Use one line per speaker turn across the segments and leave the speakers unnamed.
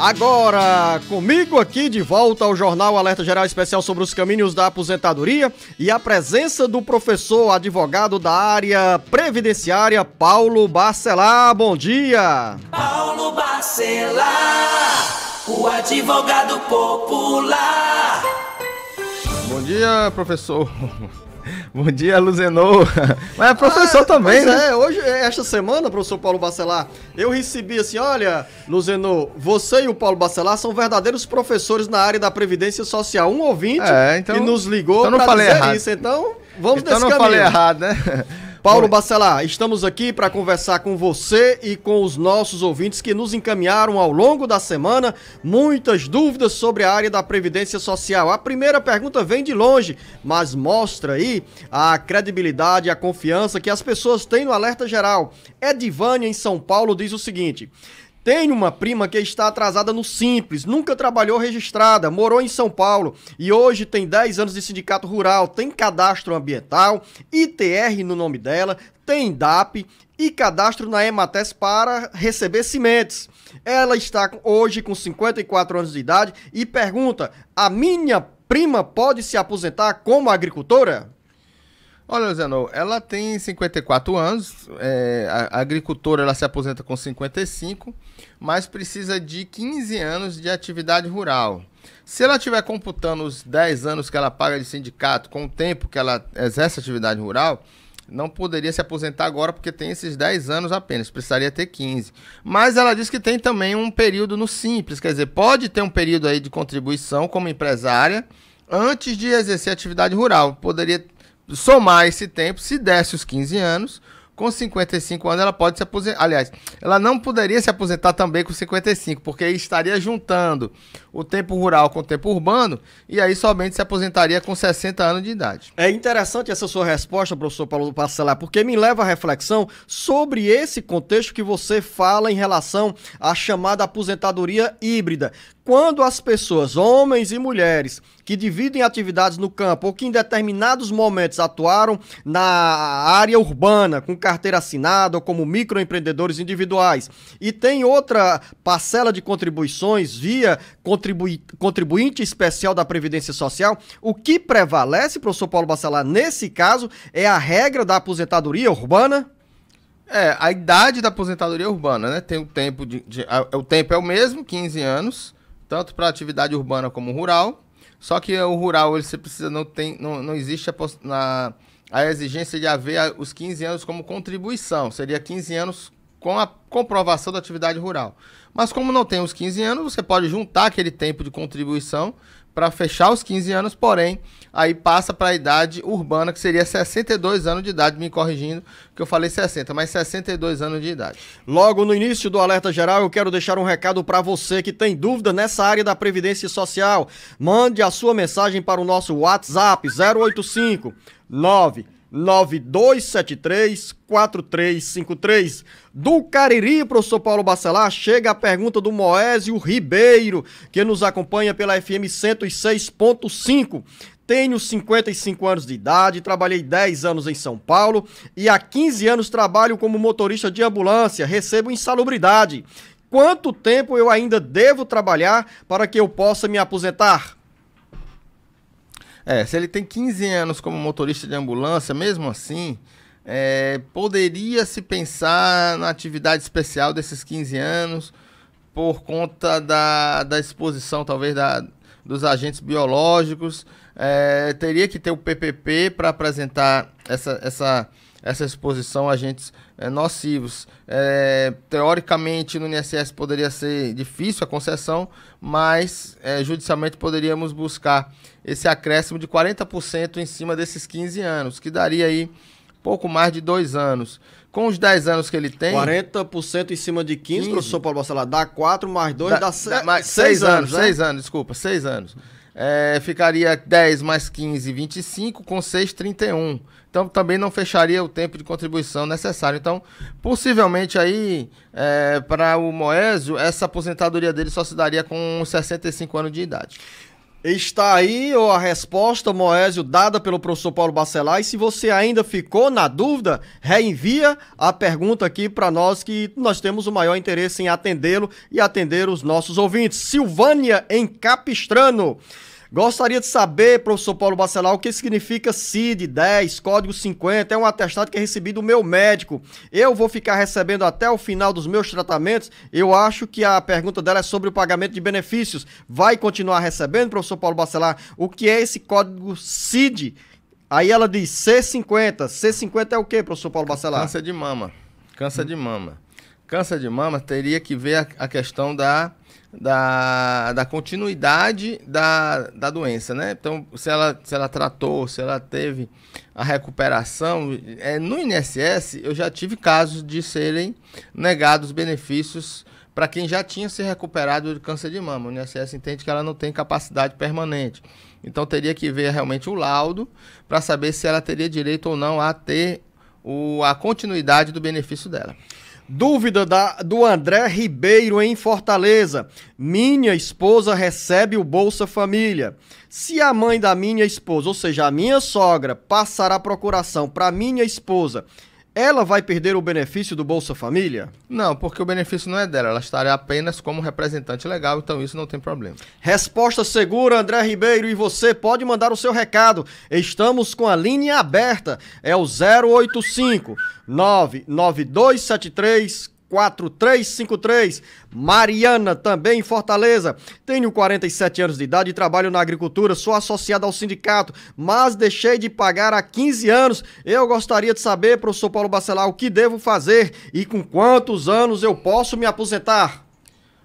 Agora, comigo aqui de volta ao Jornal Alerta Geral Especial sobre os caminhos da aposentadoria e a presença do professor advogado da área previdenciária, Paulo Bacelar. Bom dia! Paulo Bacelar,
o advogado popular. Bom dia, professor. Bom dia, Luzenou. Mas é professor ah, também, né?
É, hoje, é esta semana, professor Paulo Bacelar, eu recebi assim: olha, Luzenou, você e o Paulo Bacelar são verdadeiros professores na área da Previdência Social. Um ouvinte é, então, que nos ligou então para dizer errado. isso. Então, vamos então nesse não falei errado, né? Paulo Bacelar, estamos aqui para conversar com você e com os nossos ouvintes que nos encaminharam ao longo da semana muitas dúvidas sobre a área da Previdência Social. A primeira pergunta vem de longe, mas mostra aí a credibilidade e a confiança que as pessoas têm no alerta geral. Edivânia, em São Paulo, diz o seguinte. Tenho uma prima que está atrasada no Simples, nunca trabalhou registrada, morou em São Paulo e hoje tem 10 anos de sindicato rural, tem cadastro ambiental, ITR no nome dela, tem DAP e cadastro na Emates para receber cimentos. Ela está hoje com 54 anos de idade e pergunta: a minha prima pode se
aposentar como agricultora? Olha, Zenon, ela tem 54 anos, é, a, a agricultora ela se aposenta com 55, mas precisa de 15 anos de atividade rural. Se ela estiver computando os 10 anos que ela paga de sindicato com o tempo que ela exerce atividade rural, não poderia se aposentar agora porque tem esses 10 anos apenas, precisaria ter 15. Mas ela diz que tem também um período no simples, quer dizer, pode ter um período aí de contribuição como empresária antes de exercer atividade rural. Poderia somar esse tempo, se desse os 15 anos, com 55 anos ela pode se aposentar. Aliás, ela não poderia se aposentar também com 55, porque aí estaria juntando o tempo rural com o tempo urbano, e aí somente se aposentaria com 60 anos de idade. É interessante essa sua resposta, professor Paulo Parcelar, porque me leva à reflexão
sobre esse contexto que você fala em relação à chamada aposentadoria híbrida. Quando as pessoas, homens e mulheres, que dividem atividades no campo ou que em determinados momentos atuaram na área urbana, com carteira assinada ou como microempreendedores individuais, e tem outra parcela de contribuições via contribuição contribui, contribuinte especial da Previdência Social, o que prevalece, professor Paulo Bacelar, nesse caso, é a regra da aposentadoria urbana?
É, a idade da aposentadoria urbana, né? Tem o tempo de, de a, o tempo é o mesmo, 15 anos, tanto para atividade urbana como rural. Só que o rural, ele você precisa não tem não, não existe a, a, a exigência de haver os 15 anos como contribuição. Seria 15 anos com a comprovação da atividade rural. Mas como não tem os 15 anos, você pode juntar aquele tempo de contribuição para fechar os 15 anos, porém, aí passa para a idade urbana, que seria 62 anos de idade, me corrigindo, que eu falei 60, mas 62 anos de idade. Logo no início do Alerta Geral, eu quero deixar um recado para você
que tem dúvida nessa área da Previdência Social. Mande a sua mensagem para o nosso WhatsApp 085 9 9273-4353. Do Cariri, professor Paulo Bacelar, chega a pergunta do Moésio Ribeiro, que nos acompanha pela FM 106.5. Tenho 55 anos de idade, trabalhei 10 anos em São Paulo e há 15 anos trabalho como motorista de ambulância, recebo insalubridade. Quanto tempo eu ainda devo trabalhar para que eu possa me aposentar?
É, se ele tem 15 anos como motorista de ambulância, mesmo assim, é, poderia se pensar na atividade especial desses 15 anos por conta da, da exposição, talvez, da, dos agentes biológicos. É, teria que ter o PPP para apresentar essa, essa essa exposição a agentes é, nocivos. É, teoricamente, no INSS poderia ser difícil a concessão, mas é, judicialmente poderíamos buscar esse acréscimo de 40% em cima desses 15 anos, que daria aí pouco mais de dois anos. Com os 10 anos que ele tem. 40% em cima de 15, 15. professor Paulo Bossala. Dá 4 mais 2, dá, 6, mais 6 anos. 6 né? anos, desculpa, 6 anos. É, ficaria 10 mais 15, 25, com 6, 31. Então também não fecharia o tempo de contribuição necessário. Então, possivelmente aí, é, para o Moésio, essa aposentadoria dele só se daria com 65 anos de idade. Está aí a resposta,
Moésio, dada pelo professor Paulo Bacelar. E se você ainda ficou na dúvida, reenvia a pergunta aqui para nós, que nós temos o maior interesse em atendê-lo e atender os nossos ouvintes. Silvânia, em Capistrano. Gostaria de saber, professor Paulo Bacelar, o que significa CID 10, código 50. É um atestado que é recebido do meu médico. Eu vou ficar recebendo até o final dos meus tratamentos? Eu acho que a pergunta dela é sobre o pagamento de benefícios. Vai continuar recebendo, professor Paulo Bacelar? O que é esse código
CID? Aí ela diz C50. C50 é o que, professor Paulo Bacelar? Câncer de mama. Câncer de mama. Câncer de mama teria que ver a questão da da, da continuidade da, da doença, né? Então, se ela, se ela tratou, se ela teve a recuperação, é, no INSS eu já tive casos de serem negados benefícios para quem já tinha se recuperado do câncer de mama. O INSS entende que ela não tem capacidade permanente. Então, teria que ver realmente o laudo para saber se ela teria direito ou não a ter o, a continuidade do benefício dela. Dúvida da, do André Ribeiro em Fortaleza.
Minha esposa recebe o Bolsa Família. Se a mãe da minha esposa, ou seja, a minha sogra, passar a procuração para minha esposa ela vai perder
o benefício do Bolsa Família? Não, porque o benefício não é dela, ela estará apenas como representante legal, então isso não tem problema.
Resposta segura, André Ribeiro, e você pode mandar o seu recado. Estamos com a linha aberta, é o 085 99273 4353. Mariana, também em Fortaleza. Tenho 47 anos de idade e trabalho na agricultura. Sou associada ao sindicato, mas deixei de pagar há 15 anos. Eu gostaria de saber, professor Paulo Bacelar, o que devo
fazer e com quantos anos eu posso me aposentar?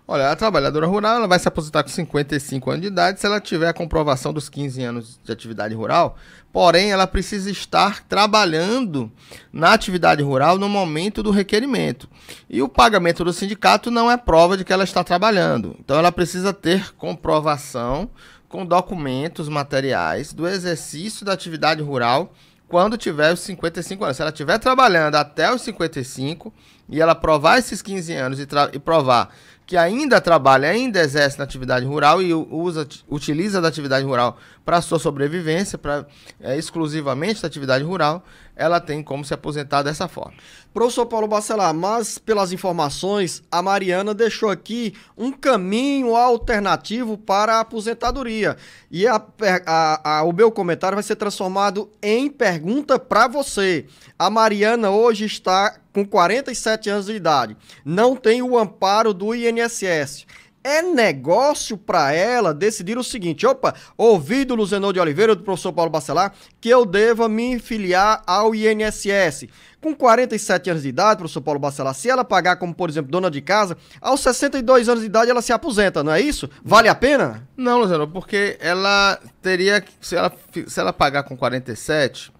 Olha, a trabalhadora rural ela vai se aposentar com 55 anos de idade se ela tiver a comprovação dos 15 anos de atividade rural. Porém, ela precisa estar trabalhando na atividade rural no momento do requerimento. E o pagamento do sindicato não é prova de que ela está trabalhando. Então, ela precisa ter comprovação com documentos materiais do exercício da atividade rural quando tiver os 55 anos. Se ela estiver trabalhando até os 55 e ela provar esses 15 anos e, e provar que ainda trabalha, ainda exerce na atividade rural e usa, utiliza da atividade rural para sua sobrevivência, para é, exclusivamente da atividade rural, ela tem como se aposentar dessa forma. Professor Paulo Bacelar, mas pelas informações, a Mariana deixou aqui um caminho
alternativo para a aposentadoria. E a, a, a, o meu comentário vai ser transformado em pergunta para você. A Mariana hoje está com 47 anos de idade, não tem o amparo do INSS é negócio para ela decidir o seguinte: opa, ouvi do Luzenor de Oliveira, do professor Paulo Bacelar, que eu deva me filiar ao INSS. Com 47 anos de idade, professor Paulo Bacelar, se ela pagar como, por exemplo, dona de casa, aos 62 anos de idade ela se aposenta, não é isso? Vale a pena?
Não, Luzeno, porque ela teria. Se ela, se ela pagar com 47,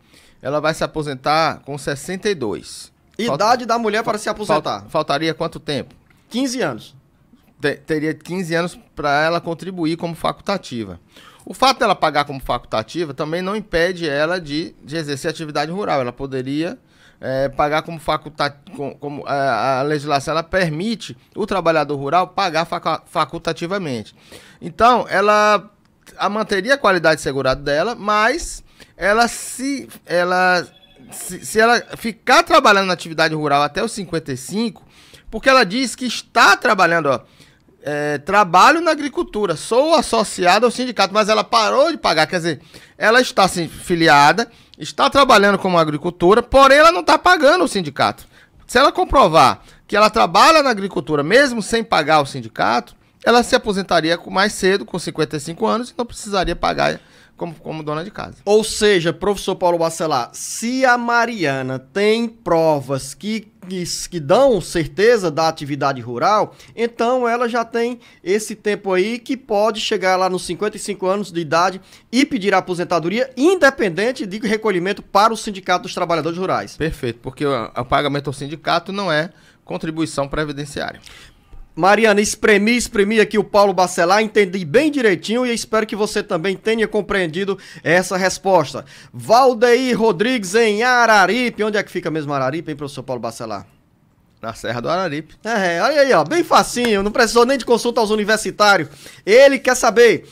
ela vai se aposentar com 62. Idade Falta, da mulher para se aposentar. Faltaria quanto tempo? 15 anos teria 15 anos para ela contribuir como facultativa. O fato dela pagar como facultativa também não impede ela de, de exercer atividade rural. Ela poderia é, pagar como facultativa, como, como é, a, a, legislação ela permite o trabalhador rural pagar facultativamente. Então, ela a manteria a qualidade segurada dela, mas ela se ela se, se ela ficar trabalhando na atividade rural até os 55, porque ela diz que está trabalhando, ó, é, trabalho na agricultura, sou associada ao sindicato, mas ela parou de pagar, quer dizer, ela está assim, filiada, está trabalhando como agricultora, porém ela não está pagando o sindicato. Se ela comprovar que ela trabalha na agricultura mesmo sem pagar o sindicato, ela se aposentaria mais cedo, com 55 anos, e não precisaria pagar como, como dona de casa. Ou seja, professor Paulo Bacelar, se a Mariana tem provas que
que, que dão certeza da atividade rural, então ela já tem esse tempo aí que pode chegar lá nos 55 anos de idade e pedir a aposentadoria, independente de recolhimento para o Sindicato dos Trabalhadores Rurais.
Perfeito, porque o, o pagamento ao
sindicato não é contribuição previdenciária. Mariana, espremi, espremi aqui o Paulo Bacelar, entendi bem direitinho e espero que você também tenha compreendido essa resposta. Valdeir Rodrigues em Araripe. Onde é que fica mesmo Araripe, hein, professor Paulo Bacelar? Na Serra do Araripe. É, olha aí, ó, bem facinho, não precisou nem de consulta aos universitários. Ele quer saber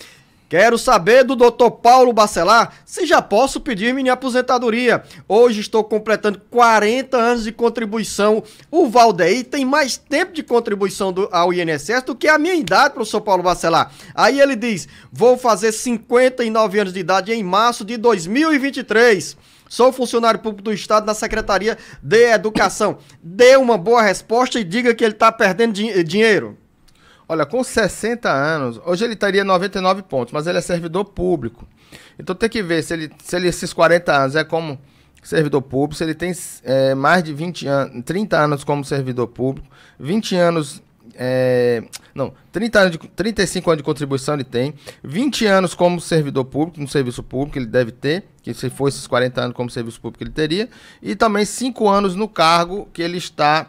Quero saber do Dr. Paulo Bacelar se já posso pedir minha aposentadoria. Hoje estou completando 40 anos de contribuição. O Valdeir tem mais tempo de contribuição do, ao INSS do que a minha idade, professor Paulo Bacelar. Aí ele diz: vou fazer 59 anos de idade em março de 2023. Sou funcionário público do Estado na Secretaria de Educação.
Dê uma boa resposta e diga que ele está perdendo din dinheiro. Olha, com 60 anos, hoje ele estaria 99 pontos, mas ele é servidor público. Então tem que ver se ele, se ele esses 40 anos é como servidor público, se ele tem é, mais de 20 anos, 30 anos como servidor público, 20 anos é, não, 30 anos de, 35 anos de contribuição ele tem, 20 anos como servidor público, no serviço público ele deve ter, que se for esses 40 anos como serviço público ele teria, e também 5 anos no cargo que ele está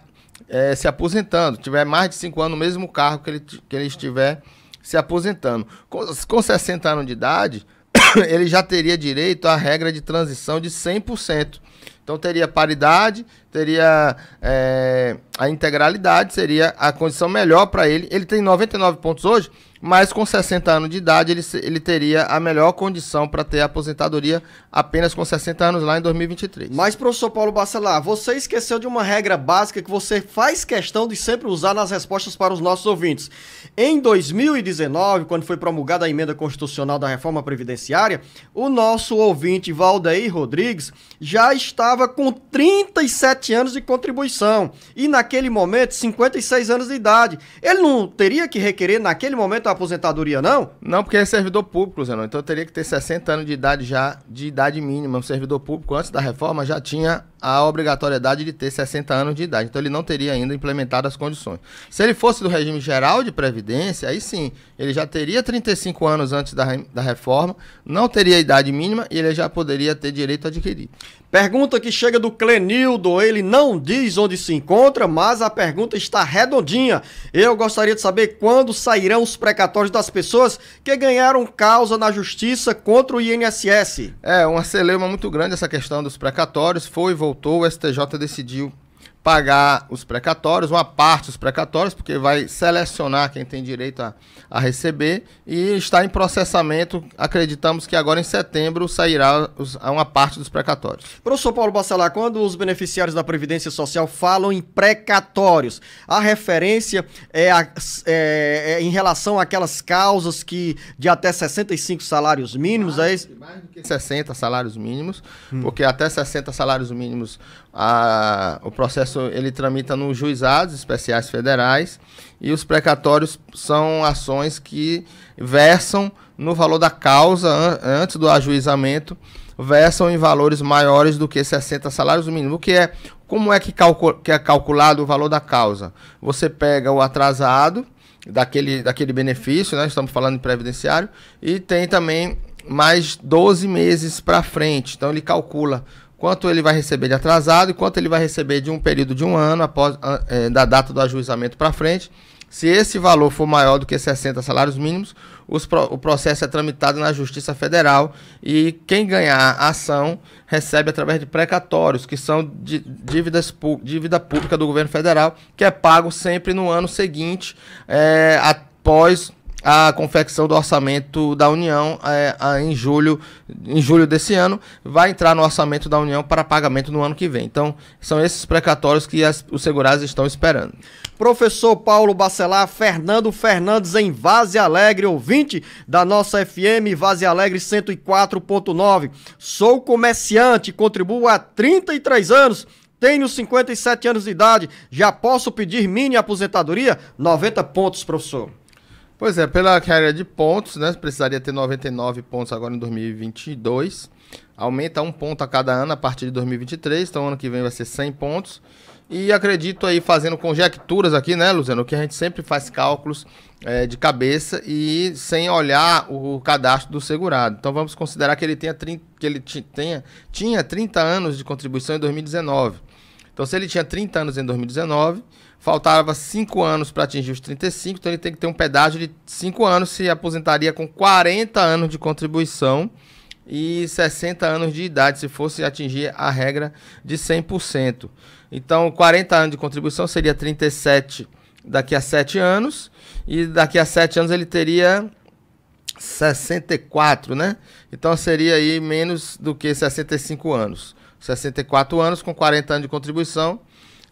é, se aposentando, tiver mais de 5 anos no mesmo cargo que ele, que ele estiver se aposentando. Com, com 60 anos de idade, ele já teria direito à regra de transição de 100%. Então teria paridade teria é, a integralidade, seria a condição melhor para ele. Ele tem 99 pontos hoje, mas com 60 anos de idade ele, ele teria a melhor condição para ter a aposentadoria apenas com 60 anos lá em 2023. Mas, professor Paulo Bacelar, você esqueceu de uma regra
básica que você faz questão de sempre usar nas respostas para os nossos ouvintes. Em 2019, quando foi promulgada a emenda constitucional da reforma previdenciária, o nosso ouvinte Valdeir Rodrigues já estava com 37 sete anos de contribuição e naquele momento 56 anos de idade. Ele não teria que requerer naquele
momento a aposentadoria, não? Não, porque é servidor público, Zenon. Então teria que ter 60 anos de idade já, de idade mínima. O servidor público, antes da reforma, já tinha a obrigatoriedade de ter 60 anos de idade. Então ele não teria ainda implementado as condições. Se ele fosse do regime geral de previdência, aí sim, ele já teria 35 anos antes da, da reforma, não teria idade mínima e ele já poderia ter direito adquirido. Pergunta que chega do Clenildo. Ele não diz onde
se encontra, mas a pergunta está redondinha. Eu gostaria de saber quando sairão os
precatórios das pessoas que ganharam causa na justiça contra o INSS. É, uma celeuma muito grande essa questão dos precatórios. Foi, voltou, o STJ decidiu pagar os precatórios, uma parte dos precatórios, porque vai selecionar quem tem direito a, a receber e está em processamento. Acreditamos que agora em setembro sairá os, uma parte dos precatórios.
Professor Paulo Bacelar, quando os beneficiários da Previdência Social falam em precatórios, a referência é, a, é, é em relação
àquelas causas que de até 65 salários mínimos, mais, é Mais do que 60 salários mínimos, hum. porque até 60 salários mínimos a, o processo processo ele tramita nos juizados especiais federais e os precatórios são ações que versam no valor da causa an antes do ajuizamento, versam em valores maiores do que 60 salários mínimos, o que é como é que, que é calculado o valor da causa? Você pega o atrasado daquele, daquele benefício, né? estamos falando de previdenciário, e tem também mais 12 meses para frente. Então ele calcula quanto ele vai receber de atrasado e quanto ele vai receber de um período de um ano após é, da data do ajuizamento para frente. Se esse valor for maior do que 60 salários mínimos, pro, o processo é tramitado na Justiça Federal e quem ganhar a ação recebe através de precatórios, que são de, dívidas, dívida pública do governo federal, que é pago sempre no ano seguinte é, após a confecção do orçamento da União é, em, julho, em julho desse ano, vai entrar no orçamento da União para pagamento no ano que vem. Então, são esses precatórios que as, os segurados estão esperando.
Professor Paulo Bacelar, Fernando Fernandes em Vaze Alegre, ouvinte da nossa FM Vaze Alegre 104.9. Sou comerciante, contribuo há 33 anos. Tenho 57 anos de
idade, já posso pedir mini aposentadoria? 90 pontos, professor. Pois é, pela carreira de pontos, né? Precisaria ter 99 pontos agora em 2022. Aumenta um ponto a cada ano a partir de 2023, então ano que vem vai ser 100 pontos. E acredito aí, fazendo conjecturas aqui, né, Luciano, que a gente sempre faz cálculos é, de cabeça e sem olhar o cadastro do segurado. Então vamos considerar que ele, tenha 30, que ele tenha, tinha 30 anos de contribuição em 2019. Então se ele tinha 30 anos em 2019 Faltava 5 anos para atingir os 35, então ele tem que ter um pedágio de 5 anos, se aposentaria com 40 anos de contribuição e 60 anos de idade, se fosse atingir a regra de 100%. Então, 40 anos de contribuição seria 37 daqui a 7 anos, e daqui a 7 anos ele teria 64, né? Então seria aí menos do que 65 anos. 64 anos com 40 anos de contribuição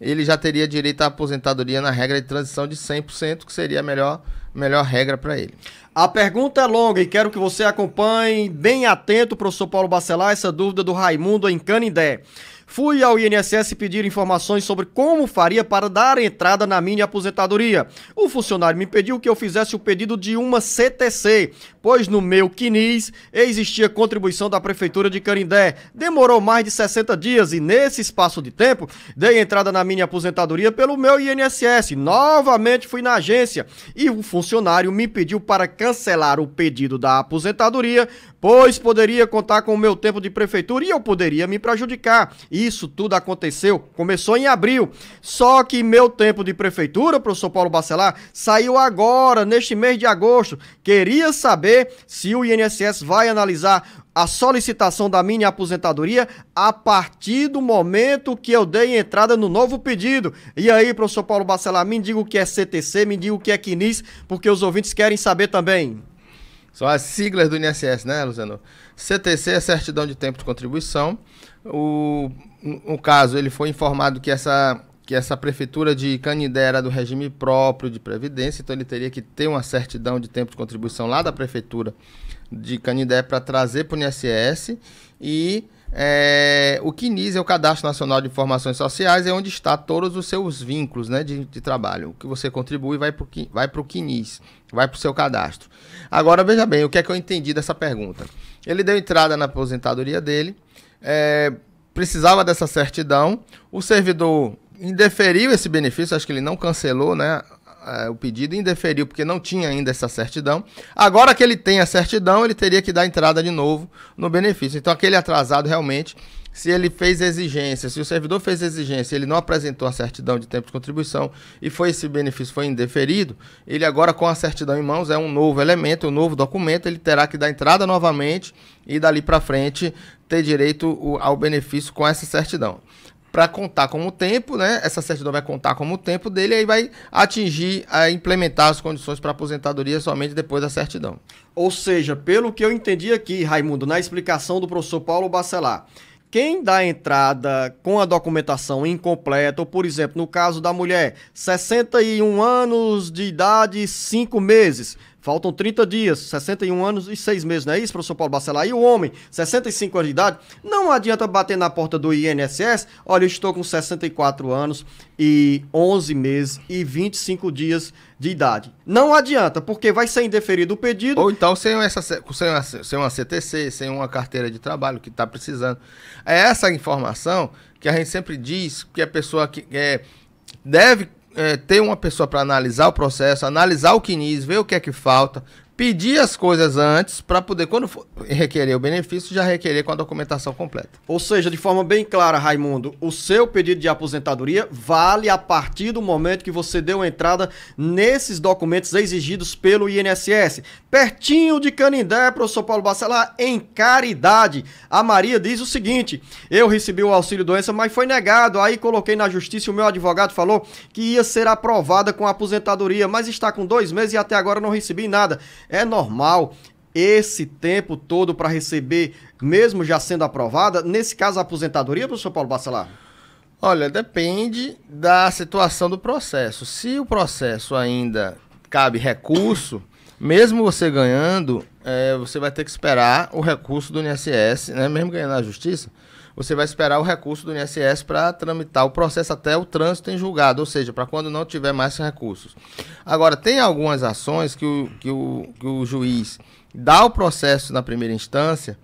ele já teria direito à aposentadoria na regra de transição de 100%, que seria a melhor, melhor regra para ele. A pergunta é longa e quero que você acompanhe bem atento, professor Paulo Bacelar,
essa dúvida do Raimundo em Canindé. Fui ao INSS pedir informações sobre como faria para dar entrada na minha aposentadoria. O funcionário me pediu que eu fizesse o pedido de uma CTC, pois no meu CNIS existia contribuição da Prefeitura de Carindé. Demorou mais de 60 dias e nesse espaço de tempo dei entrada na minha aposentadoria pelo meu INSS. Novamente fui na agência e o funcionário me pediu para cancelar o pedido da aposentadoria, pois poderia contar com o meu tempo de prefeitura e eu poderia me prejudicar. E isso tudo aconteceu, começou em abril. Só que meu tempo de prefeitura, professor Paulo Bacelar, saiu agora, neste mês de agosto. Queria saber se o INSS vai analisar a solicitação da minha aposentadoria a partir do momento que eu dei entrada no novo pedido. E aí, professor Paulo Bacelar, me diga o que é CTC, me diga o que é CNIS, porque os ouvintes querem saber
também. São as siglas do INSS, né, Luciano? CTC é Certidão de Tempo de Contribuição. O, o caso, ele foi informado que essa, que essa prefeitura de Canindé era do regime próprio de previdência, então ele teria que ter uma certidão de tempo de contribuição lá da prefeitura de Canindé para trazer para o INSS e é, o CNIS é o Cadastro Nacional de Informações Sociais, é onde está todos os seus vínculos né, de, de trabalho. O que você contribui vai para o CNIS, vai para o seu cadastro. Agora, veja bem, o que é que eu entendi dessa pergunta? Ele deu entrada na aposentadoria dele, é, precisava dessa certidão. O servidor indeferiu esse benefício, acho que ele não cancelou, né? É, o pedido indeferiu porque não tinha ainda essa certidão. Agora que ele tem a certidão, ele teria que dar entrada de novo no benefício. Então aquele atrasado realmente, se ele fez exigência, se o servidor fez exigência, ele não apresentou a certidão de tempo de contribuição e foi esse benefício foi indeferido, ele agora com a certidão em mãos é um novo elemento, um novo documento, ele terá que dar entrada novamente e dali para frente ter direito ao benefício com essa certidão. Para contar como tempo, né? Essa certidão vai contar como tempo dele e vai atingir, a implementar as condições para aposentadoria somente depois da certidão.
Ou seja, pelo que eu entendi aqui, Raimundo, na explicação do professor Paulo Bacelar, quem dá entrada com a documentação incompleta, ou por exemplo, no caso da mulher, 61 anos de idade, 5 meses, Faltam 30 dias, 61 anos e 6 meses, não é isso, professor Paulo Bacelar? E o homem, 65 anos de idade, não adianta bater na porta do INSS. Olha, eu estou com 64 anos
e 11 meses e 25 dias de idade. Não adianta, porque vai ser indeferido o pedido. Ou então sem, essa, sem, uma, sem uma CTC, sem uma carteira de trabalho que está precisando. É essa informação que a gente sempre diz que a pessoa que é, deve é, ter uma pessoa para analisar o processo, analisar o que ver o que é que falta, pedir as coisas antes para poder, quando for requerer o benefício, já requerer com a documentação completa.
Ou seja, de forma bem clara, Raimundo, o seu pedido de aposentadoria vale a partir do momento que você deu entrada nesses documentos exigidos pelo INSS. Pertinho de Canindé, professor Paulo Bacelar, em caridade. A Maria diz o seguinte: eu recebi o auxílio doença, mas foi negado. Aí coloquei na justiça, o meu advogado falou que ia ser aprovada com a aposentadoria, mas está com dois meses e até agora não recebi nada. É normal esse tempo todo para receber, mesmo já sendo
aprovada, nesse caso a aposentadoria, professor Paulo Bacelar? Olha, depende da situação do processo. Se o processo ainda cabe recurso, mesmo você ganhando, é, você vai ter que esperar o recurso do INSS, né, mesmo ganhando na justiça, você vai esperar o recurso do INSS para tramitar o processo até o trânsito em julgado, ou seja, para quando não tiver mais recursos. Agora, tem algumas ações que o, que o, que o juiz dá o processo na primeira instância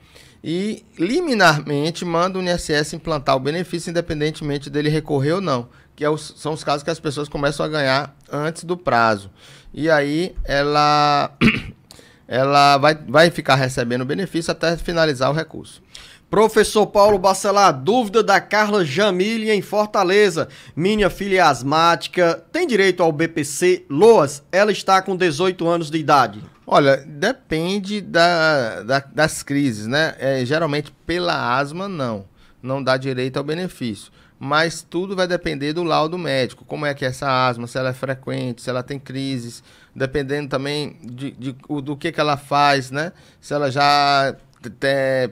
e liminarmente manda o INSS implantar o benefício independentemente dele recorrer ou não, que é os, são os casos que as pessoas começam a ganhar antes do prazo. E aí ela ela vai, vai ficar recebendo o benefício até finalizar o recurso. Professor Paulo Bacelar, dúvida da Carla Jamile em Fortaleza. Minha filha é
asmática, tem direito ao BPC Loas? Ela está com 18 anos de idade.
Olha, depende da, da das crises, né? É, geralmente pela asma, não. Não dá direito ao benefício. Mas tudo vai depender do laudo médico. Como é que é essa asma, se ela é frequente, se ela tem crises. Dependendo também de, de, do que, que ela faz, né? Se ela já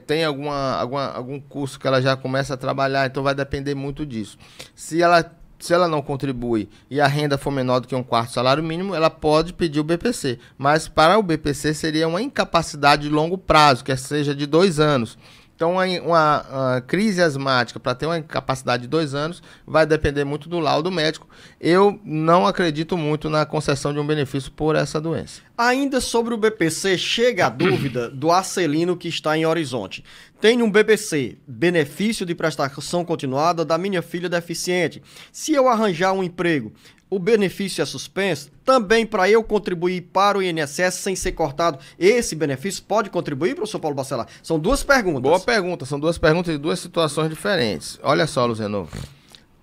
tem, alguma, alguma, algum curso que ela já começa a trabalhar, então vai depender muito disso. Se ela se ela não contribui e a renda for menor do que um quarto salário mínimo, ela pode pedir o BPC. Mas para o BPC seria uma incapacidade de longo prazo, que seja de dois anos. Então, uma, uma crise asmática para ter uma incapacidade de dois anos vai depender muito do laudo médico. Eu não acredito muito na concessão de um benefício por essa doença.
Ainda sobre o BPC, chega a dúvida do Acelino que está em Horizonte. Tenho um BPC, benefício de prestação continuada da minha filha deficiente. Se eu arranjar um emprego, o benefício é suspenso, também para eu contribuir para o INSS sem
ser cortado, esse benefício pode contribuir, professor Paulo Bacelar? São duas perguntas. Boa pergunta, são duas perguntas e duas situações diferentes. Olha só, Luziano,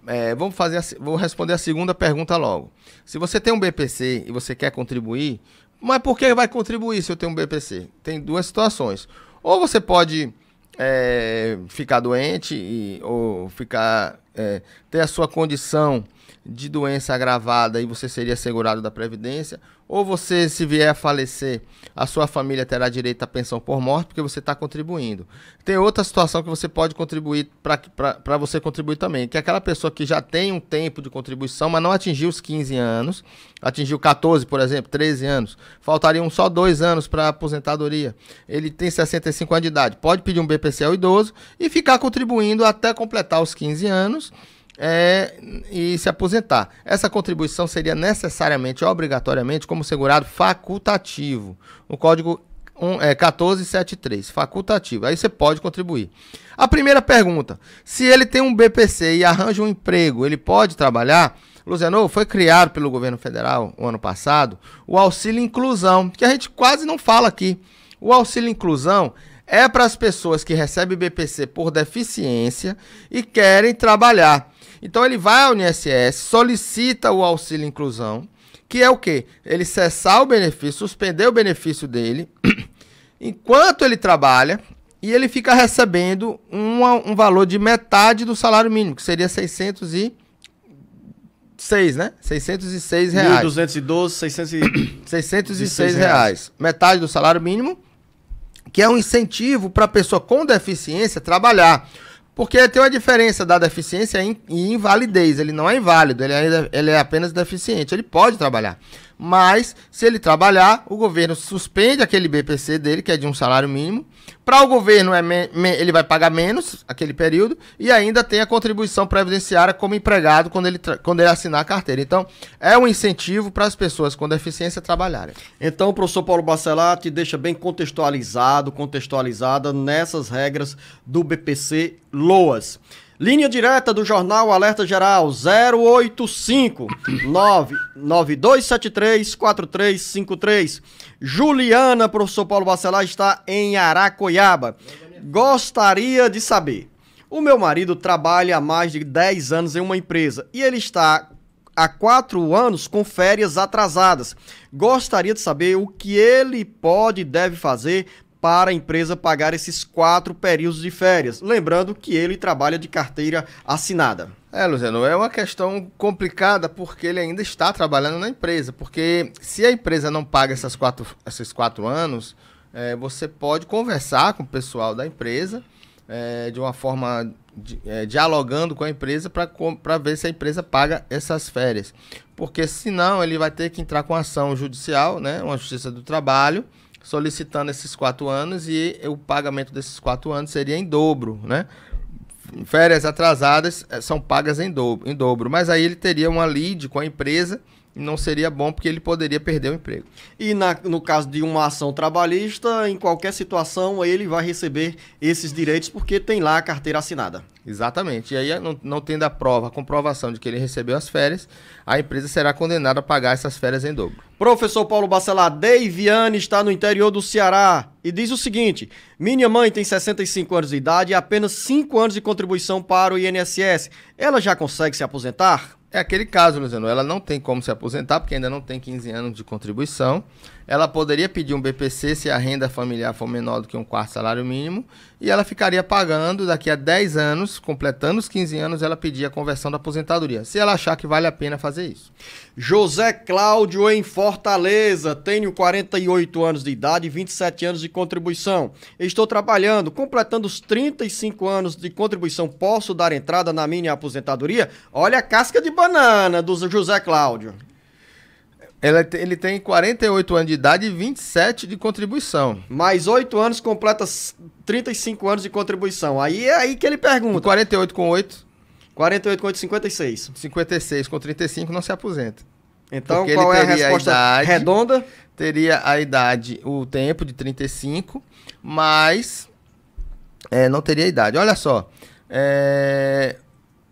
é, vamos fazer a, vou responder a segunda pergunta logo. Se você tem um BPC e você quer contribuir, mas por que vai contribuir se eu tenho um BPC? Tem duas situações. Ou você pode é, ficar doente e, ou ficar é, ter a sua condição de doença agravada e você seria segurado da Previdência, ou você, se vier a falecer, a sua família terá direito à pensão por morte, porque você está contribuindo. Tem outra situação que você pode contribuir para você contribuir também, que é aquela pessoa que já tem um tempo de contribuição, mas não atingiu os 15 anos, atingiu 14, por exemplo, 13 anos, faltariam só dois anos para aposentadoria. Ele tem 65 anos de idade, pode pedir um BPC ao idoso e ficar contribuindo até completar os 15 anos é, e se aposentar. Essa contribuição seria necessariamente, obrigatoriamente, como segurado facultativo. O código um, é, 1473, facultativo. Aí você pode contribuir. A primeira pergunta: se ele tem um BPC e arranja um emprego, ele pode trabalhar? Luziano, foi criado pelo governo federal o ano passado o auxílio inclusão, que a gente quase não fala aqui. O auxílio inclusão é para as pessoas que recebem BPC por deficiência e querem trabalhar. Então ele vai ao INSS, solicita o auxílio inclusão, que é o quê? Ele cessar o benefício, suspender o benefício dele, enquanto ele trabalha, e ele fica recebendo um valor de metade do salário mínimo, que seria 606, né? 606 reais. 1212, 606 reais. reais. Metade do salário mínimo, que é um incentivo para a pessoa com deficiência trabalhar. Porque tem uma diferença da deficiência e invalidez. Ele não é inválido, ele é, ele é apenas deficiente. Ele pode trabalhar. Mas, se ele trabalhar, o governo suspende aquele BPC dele, que é de um salário mínimo. Para o governo, é ele vai pagar menos aquele período e ainda tem a contribuição previdenciária como empregado quando ele, quando ele assinar a carteira. Então, é um incentivo para as pessoas com deficiência trabalharem. Então, o professor Paulo
Bacelar te deixa bem contextualizado, contextualizada nessas regras do BPC Loas. Linha direta do Jornal Alerta Geral 085 9273 4353. Juliana, professor Paulo Bacelar, está em Aracoiaba. Gostaria de saber. O meu marido trabalha há mais de 10 anos em uma empresa e ele está há 4 anos com férias atrasadas. Gostaria de saber o que ele pode e deve fazer para a empresa pagar esses quatro períodos de férias.
Lembrando que ele trabalha de carteira assinada. É, Luciano, é uma questão complicada porque ele ainda está trabalhando na empresa. Porque se a empresa não paga essas quatro, esses quatro anos, é, você pode conversar com o pessoal da empresa é, de uma forma de, é, dialogando com a empresa para ver se a empresa paga essas férias. Porque senão ele vai ter que entrar com ação judicial, né, uma justiça do trabalho, solicitando esses quatro anos e o pagamento desses quatro anos seria em dobro, né? Férias atrasadas eh, são pagas em dobro, em dobro, mas aí ele teria uma lead com a empresa e não seria bom porque ele poderia perder o emprego. E na, no caso de
uma ação trabalhista, em qualquer situação, ele vai receber esses direitos porque tem lá
a carteira assinada. Exatamente. E aí, eh, não, não tendo a prova, a comprovação de que ele recebeu as férias, a empresa será condenada a pagar essas férias em dobro. Professor Paulo Bacelar, Deiviane está
no interior do Ceará e diz o seguinte: Minha mãe tem 65 anos de idade e apenas
5 anos de contribuição para o INSS. Ela já consegue se aposentar? É aquele caso, Luciano. Ela não tem como se aposentar porque ainda não tem 15 anos de contribuição ela poderia pedir um BPC se a renda familiar for menor do que um quarto salário mínimo, e ela ficaria pagando daqui a 10 anos, completando os 15 anos, ela pedia a conversão da aposentadoria, se ela achar que vale a pena fazer isso. José Cláudio em Fortaleza, tenho 48
anos de idade e 27 anos de contribuição. Estou trabalhando, completando os 35 anos de contribuição, posso dar entrada na minha aposentadoria? Olha a casca de banana do José Cláudio. Ele, ele tem 48 anos de idade e 27 de contribuição. Mais 8 anos, completa 35 anos de contribuição. Aí é
aí que ele pergunta. E 48 com 8? 48 com 8, 56. 56 com 35 não se aposenta. Então, Porque qual é a resposta a idade, redonda? Teria a idade, o tempo de 35, mas é, não teria idade. Olha só. É,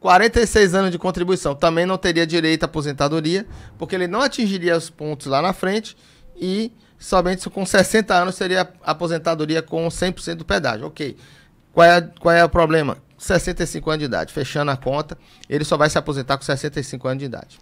46 anos de contribuição. Também não teria direito à aposentadoria, porque ele não atingiria os pontos lá na frente e somente com 60 anos seria aposentadoria com 100% do pedágio. Ok. Qual é, qual é o problema? 65 anos de idade. Fechando a conta, ele só vai se aposentar com 65 anos de idade.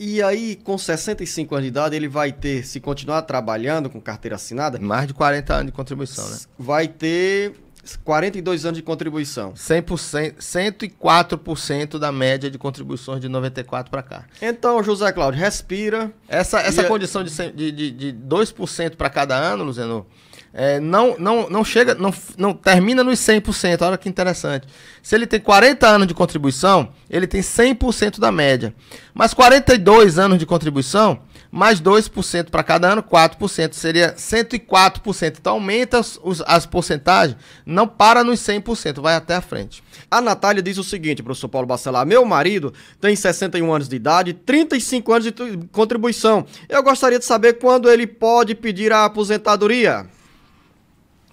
E aí, com 65 anos de idade, ele vai
ter, se continuar trabalhando com carteira assinada. Mais de 40 anos de contribuição, né?
Vai ter
42 anos de contribuição. 100%, 104% da média de contribuições de 94 para cá. Então, José Cláudio, respira. Essa, essa e... condição de, de, de, de 2% para cada ano, Luzeno, é, não, não, não chega, não, não termina nos 100%. Olha que interessante. Se ele tem 40 anos de contribuição, ele tem 100% da média. Mas 42 anos de contribuição, mais 2% para cada ano, 4% seria 104%. Então aumenta os, as porcentagens, não para nos 100%, vai até a frente. A Natália diz o seguinte, professor Paulo Bacelar: meu
marido tem 61 anos de idade, 35 anos de contribuição. Eu gostaria de saber
quando ele pode pedir a aposentadoria.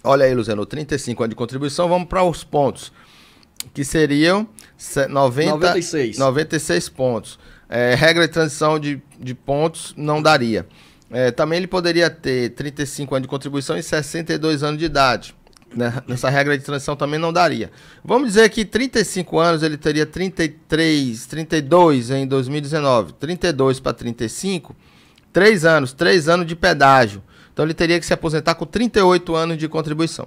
Olha aí, Luciano, 35 anos de contribuição, vamos para os pontos, que seriam 90, 96. 96 pontos. É, regra de transição de, de pontos não daria. É, também ele poderia ter 35 anos de contribuição e 62 anos de idade. Né? Nessa regra de transição também não daria. Vamos dizer que 35 anos ele teria 33, 32 em 2019. 32 para 35, 3 anos, 3 anos de pedágio. Então ele teria que se aposentar com 38 anos de contribuição.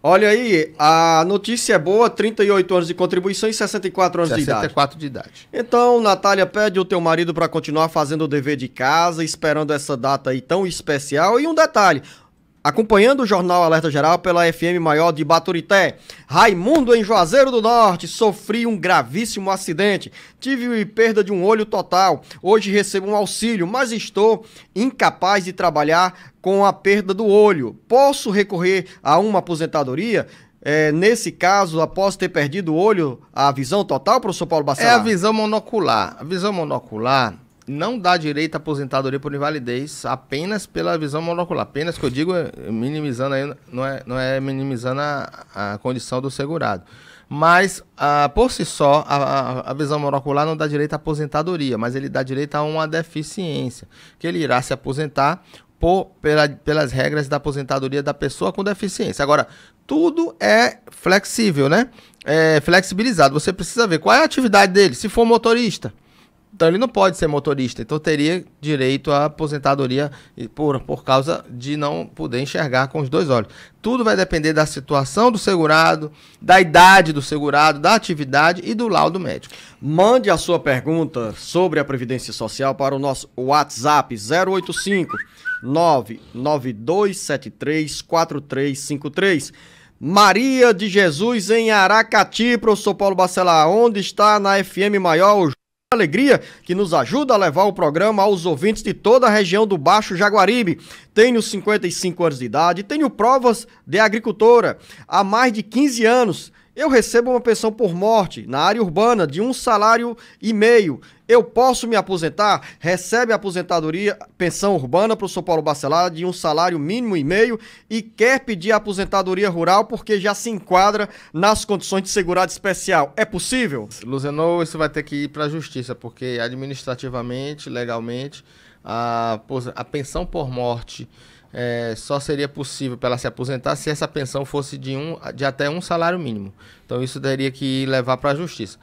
Olha aí, a notícia é boa, 38 anos de contribuição e 64 anos 64 de idade. 64 de idade. Então, Natália, pede o teu marido para continuar fazendo o dever de casa, esperando essa data aí tão especial. E um detalhe, acompanhando o Jornal Alerta Geral pela FM Maior de Baturité. Raimundo, em Juazeiro do Norte, sofri um gravíssimo acidente. Tive perda de um olho total. Hoje recebo um auxílio, mas estou incapaz de trabalhar com a perda do olho. Posso recorrer a uma aposentadoria? É, nesse caso, após ter perdido o olho, a visão total, professor Paulo Bacelar? É a
visão monocular. A visão monocular não dá direito à aposentadoria por invalidez apenas pela visão monocular. Apenas que eu digo, é minimizando aí, não é, não é minimizando a, a condição do segurado. Mas, ah, por si só, a, a, visão monocular não dá direito à aposentadoria, mas ele dá direito a uma deficiência, que ele irá se aposentar por, pela, pelas regras da aposentadoria da pessoa com deficiência. Agora, tudo é flexível, né? É flexibilizado. Você precisa ver qual é a atividade dele. Se for motorista, então ele não pode ser motorista, então teria direito à aposentadoria por, por causa de não poder enxergar com os dois olhos. Tudo vai depender da situação do segurado, da idade do segurado, da atividade e do laudo médico. Mande
a sua pergunta sobre a Previdência Social para o nosso WhatsApp 085 99273 4353. Maria de Jesus em Aracati, professor Paulo Bacelar, onde está na FM Maior alegria que nos ajuda a levar o programa aos ouvintes de toda a região do Baixo Jaguaribe. Tenho 55 anos de idade, tenho provas de agricultora há mais de 15 anos eu recebo uma pensão por morte na área urbana de um salário e meio. Eu posso me aposentar? Recebe aposentadoria, pensão urbana para o São Paulo Bacelar de um salário mínimo e meio e quer pedir aposentadoria rural porque
já se enquadra nas condições de segurado especial. É possível? Luzenou, isso vai ter que ir para a justiça, porque administrativamente, legalmente, a, a pensão por morte é, só seria possível para ela se aposentar se essa pensão fosse de, um, de até um salário mínimo. Então isso teria que levar para a justiça.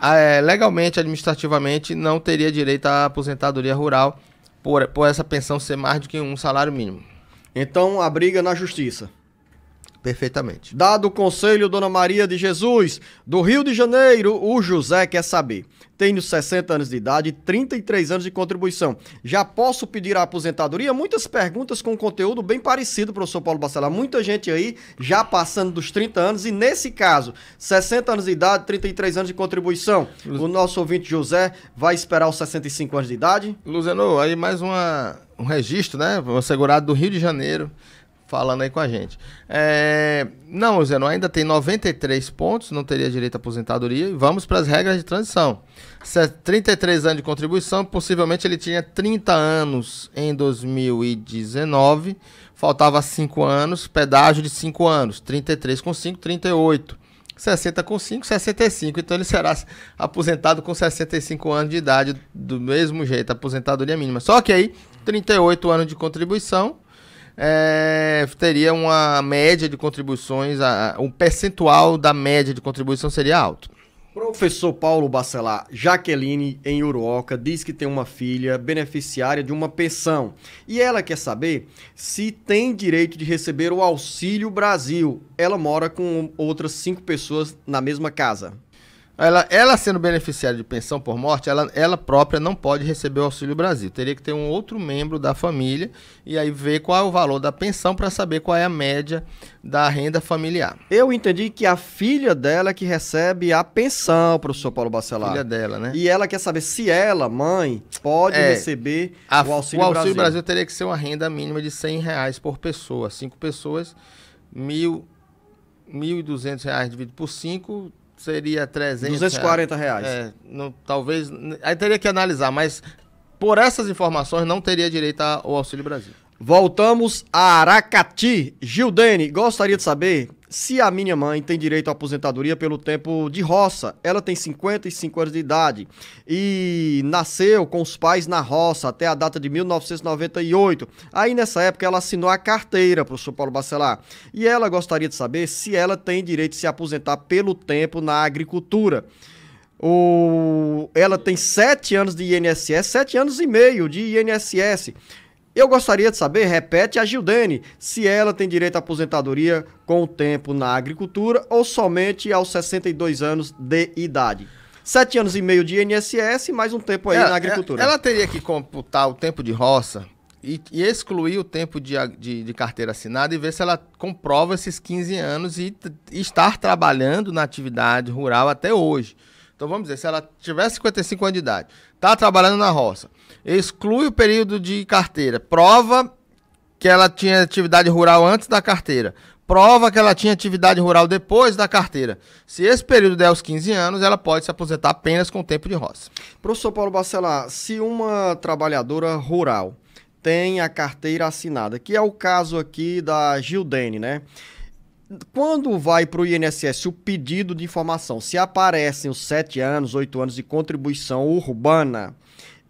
Ah, é, legalmente, administrativamente, não teria direito à aposentadoria rural por, por essa pensão ser mais do que um salário mínimo. Então a briga é na justiça. Perfeitamente.
Dado o conselho, Dona Maria de Jesus, do Rio de Janeiro, o José quer saber. Tenho 60 anos de idade e 33 anos de contribuição. Já posso pedir a aposentadoria? Muitas perguntas com conteúdo bem parecido, professor Paulo Bacelar. Muita gente aí já passando dos 30 anos e, nesse caso, 60 anos de idade, 33 anos de contribuição. O nosso
ouvinte José vai esperar os 65 anos de idade. Luziano, aí mais uma, um registro, né? Um segurado do Rio de Janeiro falando aí com a gente. É... Não, Zeno, ainda tem 93 pontos, não teria direito à aposentadoria. vamos para as regras de transição. 33 anos de contribuição, possivelmente ele tinha 30 anos em 2019, faltava 5 anos, pedágio de 5 anos, 33 com 5, 38. 60 com 5, 65. Então ele será aposentado com 65 anos de idade, do mesmo jeito, aposentadoria mínima. Só que aí, 38 anos de contribuição, é, teria uma média de contribuições, a, um percentual da média de contribuição seria alto. Professor Paulo Bacelar,
Jaqueline, em Uruoca, diz que tem uma filha beneficiária de uma pensão e ela quer saber se tem direito de receber o Auxílio Brasil. Ela mora
com outras cinco pessoas na mesma casa. Ela, ela sendo beneficiária de pensão por morte, ela, ela própria não pode receber o Auxílio Brasil. Teria que ter um outro membro da família e aí ver qual é o valor da pensão para saber qual é a média da renda familiar.
Eu entendi que a filha dela é que recebe a pensão, para o senhor Paulo Bacelar. Filha dela, né? E ela quer saber se ela, mãe, pode é, receber a, o Auxílio Brasil. O Auxílio Brasil. Brasil
teria que ser uma renda mínima de 100 reais por pessoa. Cinco pessoas, mil... R$ 1.200 dividido por cinco seria 300 240 reais. É, talvez. Aí teria que analisar, mas por essas informações não teria direito ao Auxílio Brasil. Voltamos a Aracati. Gildene, gostaria de saber se
a minha mãe tem direito à aposentadoria pelo tempo de roça, ela tem 55 anos de idade e nasceu com os pais na roça até a data de 1998. Aí nessa época ela assinou a carteira, para professor Paulo Bacelar. E ela gostaria de saber se ela tem direito de se aposentar pelo tempo na agricultura. O... Ela tem 7 anos de INSS, 7 anos e meio de INSS. Eu gostaria de saber, repete a Gildene, se ela tem direito à aposentadoria com o tempo na agricultura ou somente aos 62 anos de idade. Sete anos e meio de
INSS, mais um
tempo aí ela, é, na agricultura. Ela, ela
teria que computar o tempo de roça e, e excluir o tempo de, de, de, carteira assinada e ver se ela comprova esses 15 anos e, e estar trabalhando na atividade rural até hoje. Então vamos dizer, se ela tiver 55 anos de idade, está trabalhando na roça, exclui o período de carteira. Prova que ela tinha atividade rural antes da carteira. Prova que ela tinha atividade rural depois da carteira. Se esse período der os 15 anos, ela pode se aposentar apenas com tempo de roça.
Professor Paulo Bacelar, se uma trabalhadora rural tem a carteira assinada, que é o caso aqui da Gildene, né? Quando vai para o INSS o pedido de informação, se aparecem os 7 anos, 8 anos de contribuição urbana,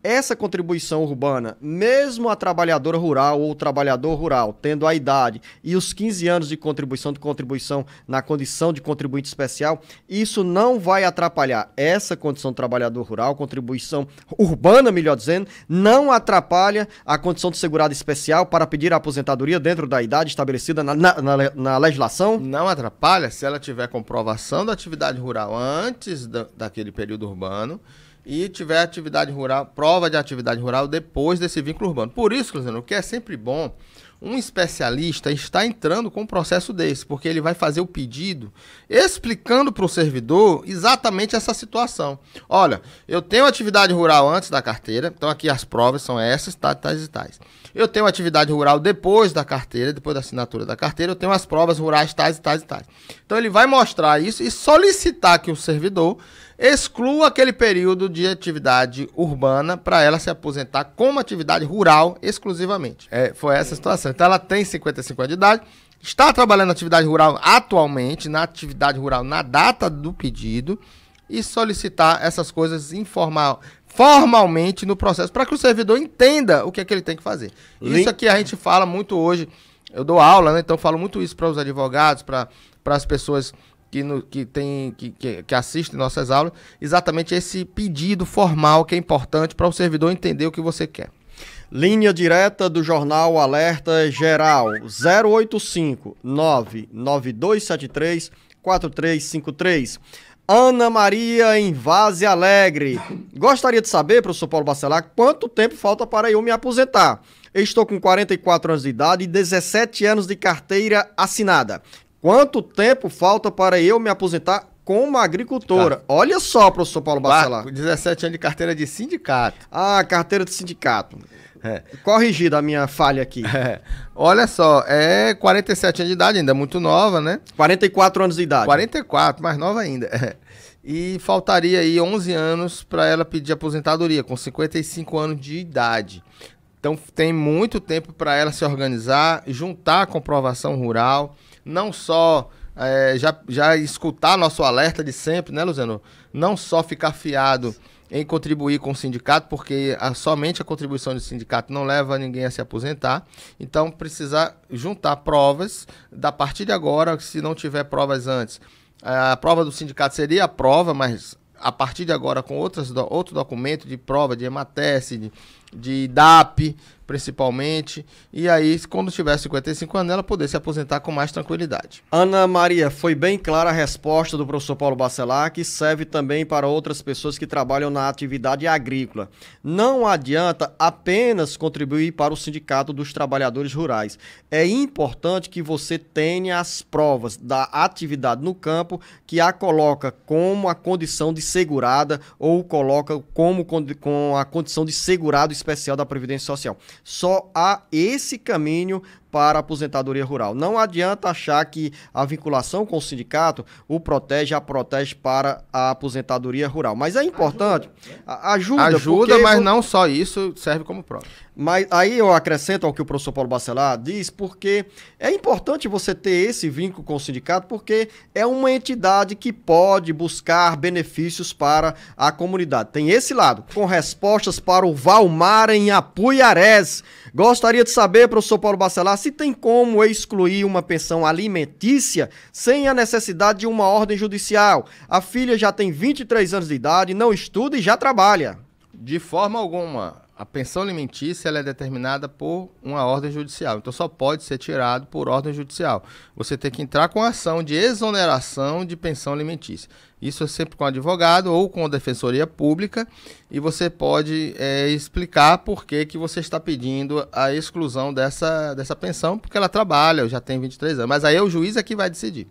essa contribuição urbana, mesmo a trabalhadora rural ou o trabalhador rural tendo a idade e os 15 anos de contribuição de contribuição na condição de contribuinte especial, isso não vai atrapalhar essa condição de trabalhador rural, contribuição urbana, melhor dizendo, não atrapalha a condição de segurado especial para pedir a aposentadoria dentro da idade estabelecida na, na, na, na legislação? Não atrapalha
se ela tiver comprovação da atividade rural antes da, daquele período urbano e tiver atividade rural, prova de atividade rural depois desse vínculo urbano. Por isso, Luciano, o que é sempre bom, um especialista está entrando com um processo desse, porque ele vai fazer o pedido explicando para o servidor exatamente essa situação. Olha, eu tenho atividade rural antes da carteira, então aqui as provas são essas, tais, tá, tais e tais. Eu tenho atividade rural depois da carteira, depois da assinatura da carteira, eu tenho as provas rurais tais e tais e tais. Então ele vai mostrar isso e solicitar que o servidor exclua aquele período de atividade urbana para ela se aposentar como atividade rural exclusivamente. É, foi essa a situação. Então ela tem 55 anos de idade, está trabalhando na atividade rural atualmente, na atividade rural na data do pedido, e solicitar essas coisas informal, formalmente no processo, para que o servidor entenda o que é que ele tem que fazer. Link. Isso aqui a gente fala muito hoje, eu dou aula, né? então falo muito isso para os advogados, para as pessoas que, no, que, tem, que, que, que assiste nossas aulas, exatamente esse pedido formal que é importante para o servidor entender o que você quer. Linha direta do
Jornal Alerta Geral 085 99273 4353. Ana Maria em Vase Alegre. Gostaria de saber, professor Paulo Bacelar, quanto tempo falta para eu me aposentar? estou com 44 anos de idade e 17 anos de carteira assinada. Quanto tempo falta para eu me aposentar como agricultora? Claro. Olha só, professor Paulo Bacelar. 17
anos de carteira de sindicato. Ah, carteira de sindicato. É. Corrigida a minha falha aqui. É. Olha só, é 47 anos de idade, ainda muito nova, né? 44 anos de idade. 44, mais nova ainda. É. E faltaria aí 11 anos para ela pedir aposentadoria, com 55 anos de idade. Então tem muito tempo para ela se organizar, juntar a comprovação rural não só é, já, já escutar nosso alerta de sempre, né, Luziano? Não só ficar fiado em contribuir com o sindicato, porque a, somente a contribuição do sindicato não leva ninguém a se aposentar. Então, precisar juntar provas da partir de agora, se não tiver provas antes. É, a prova do sindicato seria a prova, mas a partir de agora com outras, outro documento de prova, de EMATES, de, de DAP, principalmente. E aí, quando tiver 55 anos, ela poder se aposentar com mais tranquilidade. Ana Maria,
foi bem clara a resposta do professor Paulo Bacelar, que serve também para outras pessoas que trabalham na atividade agrícola. Não adianta apenas contribuir para o Sindicato dos Trabalhadores Rurais. É importante que você tenha as provas da atividade no campo que a coloca como a condição de segurada ou coloca como com a condição de segurado especial da Previdência Social. Só há esse caminho para a aposentadoria rural. Não adianta achar que a vinculação com o sindicato o protege, a protege para a aposentadoria rural. Mas é importante, ajuda. Né? Ajuda, mas não só isso serve como prova. Mas aí eu acrescento ao que o professor Paulo Bacelar diz, porque é importante você ter esse vínculo com o sindicato, porque é uma entidade que pode buscar benefícios para a comunidade. Tem esse lado, com respostas para o Valmar em Apuiarés. Gostaria de saber, professor Paulo Bacelar, se tem como excluir uma pensão alimentícia sem a necessidade de uma ordem judicial. A filha já tem 23 anos de idade, não estuda e já
trabalha. De forma alguma a pensão alimentícia ela é determinada por uma ordem judicial. Então só pode ser tirado por ordem judicial. Você tem que entrar com ação de exoneração de pensão alimentícia. Isso é sempre com advogado ou com a defensoria pública e você pode é, explicar por que, que você está pedindo a exclusão dessa, dessa pensão, porque ela trabalha, já tem 23 anos. Mas aí é o juiz é que vai decidir.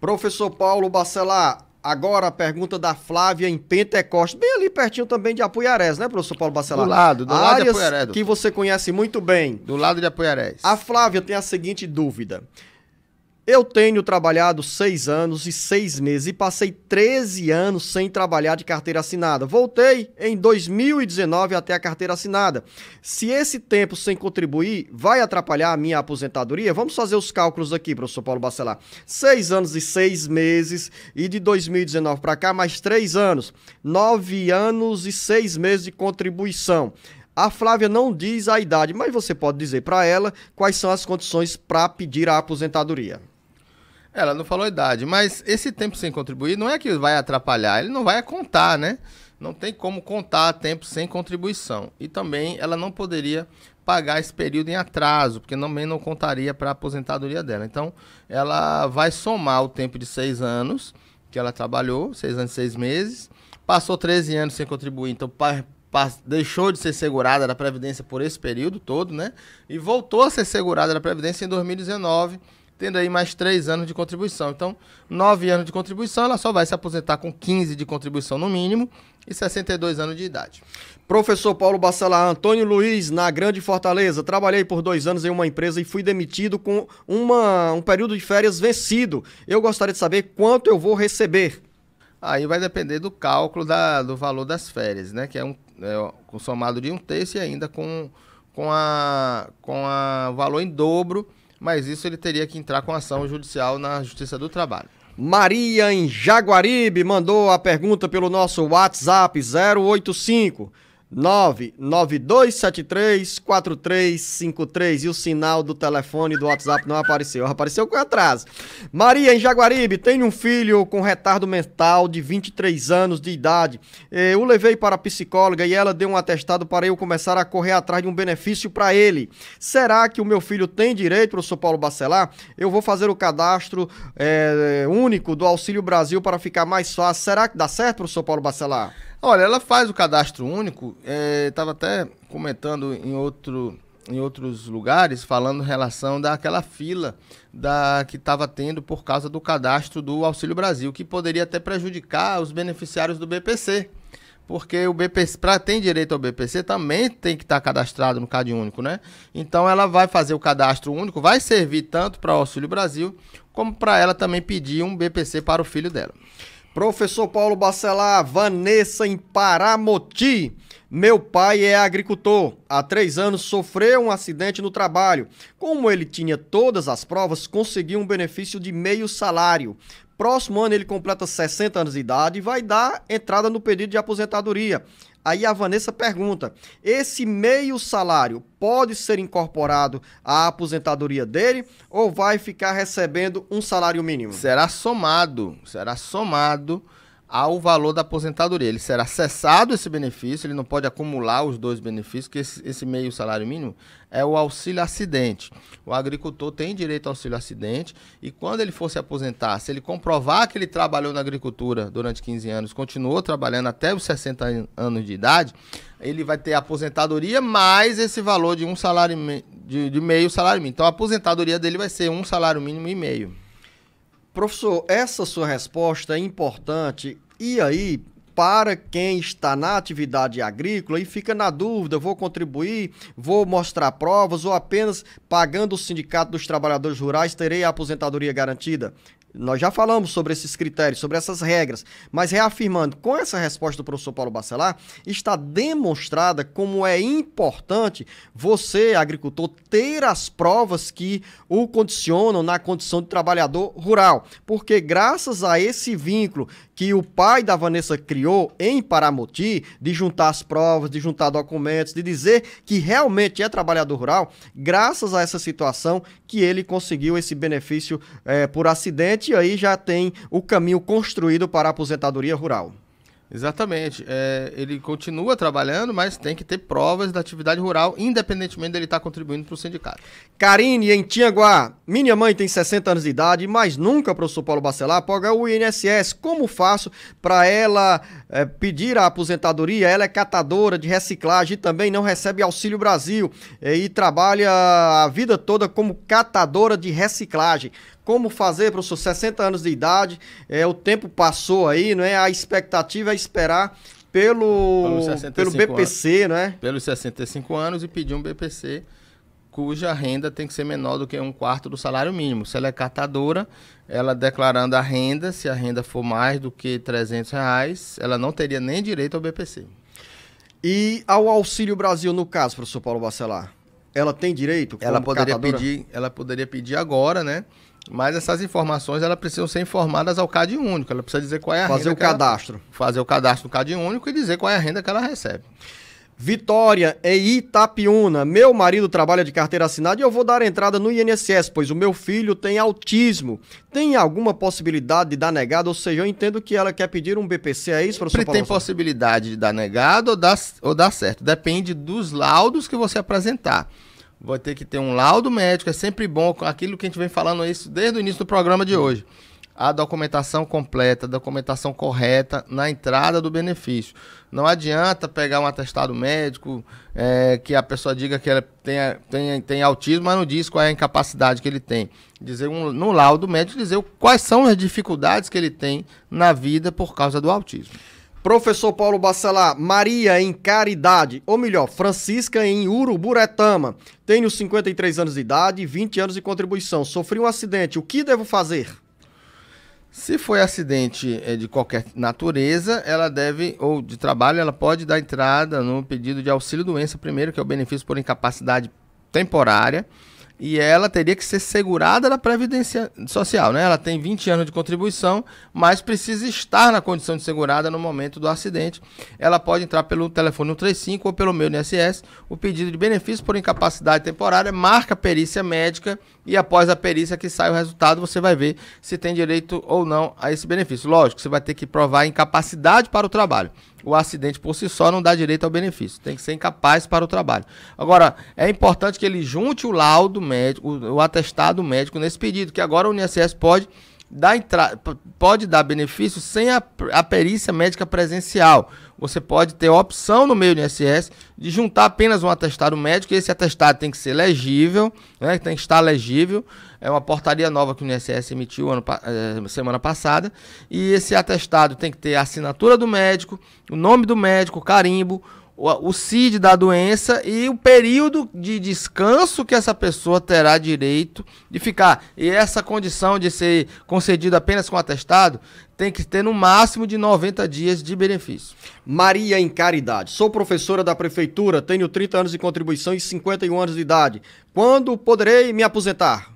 Professor Paulo Bacelar, Agora a pergunta da Flávia em Pentecoste, bem ali pertinho
também de Apuiarés, né, professor Paulo Bacelar? Do lado, do Áreas lado de Apuiarés. que você conhece muito bem. Do lado de Apuiarés. A Flávia tem a seguinte dúvida. Eu tenho trabalhado seis anos e seis meses e passei 13 anos sem trabalhar de carteira assinada. Voltei em 2019 até a carteira assinada. Se esse tempo sem contribuir vai atrapalhar a minha aposentadoria, vamos fazer os cálculos aqui, professor Paulo Bacelar. Seis anos e seis meses e de 2019 para cá mais três anos. Nove anos e seis meses de contribuição. A Flávia não diz a idade, mas você pode dizer para
ela quais são as condições para pedir a aposentadoria. Ela não falou idade, mas esse tempo sem contribuir não é que vai atrapalhar, ele não vai contar, né? Não tem como contar tempo sem contribuição. E também ela não poderia pagar esse período em atraso, porque também não contaria para a aposentadoria dela. Então, ela vai somar o tempo de seis anos que ela trabalhou, seis anos e seis meses, passou 13 anos sem contribuir, então deixou de ser segurada da Previdência por esse período todo, né? E voltou a ser segurada da Previdência em 2019 tendo aí mais três anos de contribuição. Então, nove anos de contribuição, ela só vai se aposentar com 15 de contribuição no mínimo e 62 anos de idade.
Professor Paulo Bacelar, Antônio Luiz, na Grande Fortaleza. Trabalhei por dois anos em uma empresa e fui demitido com uma, um período de férias vencido. Eu gostaria de
saber quanto eu vou receber. Aí vai depender do cálculo da, do valor das férias, né? Que é um é, somado de um terço e ainda com, com, a, com a valor em dobro mas isso ele teria que entrar com ação judicial na Justiça do Trabalho.
Maria em Jaguaribe mandou a pergunta pelo nosso WhatsApp 085 992734353 e o sinal do telefone do WhatsApp não apareceu. Apareceu com atraso. Maria, em Jaguaribe, tenho um filho com retardo mental de 23 anos de idade. Eu levei para a psicóloga e ela deu um atestado para eu começar a correr atrás de um benefício para ele. Será que o meu filho tem direito, professor Paulo Bacelar? Eu vou fazer o cadastro é, único do Auxílio Brasil para ficar mais fácil. Será que dá certo, professor Paulo Bacelar?
Olha, ela faz o cadastro único, estava é, até comentando em, outro, em outros lugares, falando em relação daquela fila da que estava tendo por causa do cadastro do Auxílio Brasil, que poderia até prejudicar os beneficiários do BPC. Porque o BPC, para ter direito ao BPC, também tem que estar tá cadastrado no Cade único, né? Então ela vai fazer o cadastro único, vai servir tanto para o Auxílio Brasil, como para ela também pedir um BPC para o filho dela.
Professor Paulo Bacelar, Vanessa em Paramoti. Meu pai é agricultor. Há três anos sofreu um acidente no trabalho. Como ele tinha todas as provas, conseguiu um benefício de meio salário. Próximo ano ele completa 60 anos de idade e vai dar entrada no pedido de aposentadoria. Aí a Vanessa pergunta: esse meio salário pode ser incorporado
à aposentadoria dele ou vai ficar recebendo um salário mínimo? Será somado, será somado ao valor da aposentadoria. Ele será cessado esse benefício, ele não pode acumular os dois benefícios, que esse, esse meio salário mínimo é o auxílio acidente. O agricultor tem direito ao auxílio acidente e quando ele for se aposentar, se ele comprovar que ele trabalhou na agricultura durante 15 anos, continuou trabalhando até os 60 anos de idade, ele vai ter aposentadoria mais esse valor de um salário de, de meio salário mínimo. Então a aposentadoria dele vai ser um salário mínimo e meio. Professor,
essa sua resposta é importante. E aí, para quem está na atividade agrícola e fica na dúvida, vou contribuir, vou mostrar provas ou apenas pagando o Sindicato dos Trabalhadores Rurais terei a aposentadoria garantida? Nós já falamos sobre esses critérios, sobre essas regras, mas reafirmando, com essa resposta do professor Paulo Bacelar, está demonstrada como é importante você, agricultor, ter as provas que o condicionam na condição de trabalhador rural, porque graças a esse vínculo que o pai da Vanessa criou em Paramoti, de juntar as provas, de juntar documentos, de dizer que realmente é trabalhador rural, graças a essa situação que ele conseguiu esse benefício é, por acidente e aí já tem o caminho construído para a aposentadoria rural.
Exatamente. É, ele continua trabalhando, mas tem que ter provas da atividade rural, independentemente dele estar tá contribuindo para o sindicato.
Karine, em Tianguá. Minha mãe tem 60 anos de idade, mas nunca, professor Paulo Bacelar, paga o INSS. Como faço para ela é, pedir a aposentadoria? Ela é catadora de reciclagem e também não recebe Auxílio Brasil é, e trabalha a vida toda como catadora de reciclagem como fazer, professor? 60 anos de idade, é, o tempo passou aí, não é? A expectativa é esperar pelo, pelo BPC, anos, não é?
Pelos 65 anos e pedir um BPC cuja renda tem que ser menor do que um quarto do salário mínimo. Se ela é catadora, ela declarando a renda, se a renda for mais do que 300 reais, ela não teria nem direito ao BPC. E ao Auxílio Brasil, no caso, professor Paulo Bacelar? Ela tem direito? Ela poderia, pedir, ela poderia pedir agora, né? Mas essas informações elas precisam ser informadas ao CAD único. Ela precisa dizer qual é a fazer renda. Fazer o cadastro. Ela, fazer o cadastro do CAD único e dizer qual é a renda que ela recebe. Vitória é Itapiúna. Meu marido trabalha de carteira assinada
e eu vou dar entrada no INSS, pois o meu filho tem autismo. Tem alguma possibilidade
de dar negado? Ou seja, eu entendo que ela quer pedir um BPC, é isso, professor? Sempre tem possibilidade de dar negado ou dar, ou dar certo. Depende dos laudos que você apresentar. Vai ter que ter um laudo médico, é sempre bom, aquilo que a gente vem falando isso desde o início do programa de hoje. A documentação completa, a documentação correta na entrada do benefício. Não adianta pegar um atestado médico é, que a pessoa diga que ela tem, tem, tem autismo, mas não diz qual é a incapacidade que ele tem. Dizer um, no laudo médico, dizer quais são as dificuldades que ele tem na vida por causa do autismo. Professor Paulo Bacelar, Maria
em Caridade, ou melhor, Francisca em Uruburetama. Tenho 53 anos
de idade e 20 anos de contribuição. Sofri um acidente, o que devo fazer? Se foi acidente é, de qualquer natureza, ela deve, ou de trabalho, ela pode dar entrada no pedido de auxílio doença primeiro, que é o benefício por incapacidade temporária e ela teria que ser segurada da Previdência Social, né? Ela tem 20 anos de contribuição, mas precisa estar na condição de segurada no momento do acidente. Ela pode entrar pelo telefone 135 ou pelo meu INSS. O pedido de benefício por incapacidade temporária marca perícia médica e após a perícia que sai o resultado, você vai ver se tem direito ou não a esse benefício. Lógico, você vai ter que provar a incapacidade para o trabalho. O acidente por si só não dá direito ao benefício, tem que ser incapaz para o trabalho. Agora, é importante que ele junte o laudo médico, o, atestado médico nesse pedido, que agora o INSS pode dar, pode dar benefício sem a, a, perícia médica presencial. Você pode ter a opção no meio do INSS de juntar apenas um atestado médico, e esse atestado tem que ser legível, né, tem que estar legível. É uma portaria nova que o INSS emitiu ano, eh, semana passada. E esse atestado tem que ter a assinatura do médico, o nome do médico, carimbo, o, o CID da doença e o período de descanso que essa pessoa terá direito de ficar. E essa condição de ser concedida apenas com atestado tem que ter no máximo de 90 dias de benefício. Maria em Caridade.
Sou professora da prefeitura, tenho 30 anos de contribuição e 51 anos de idade. Quando
poderei me aposentar?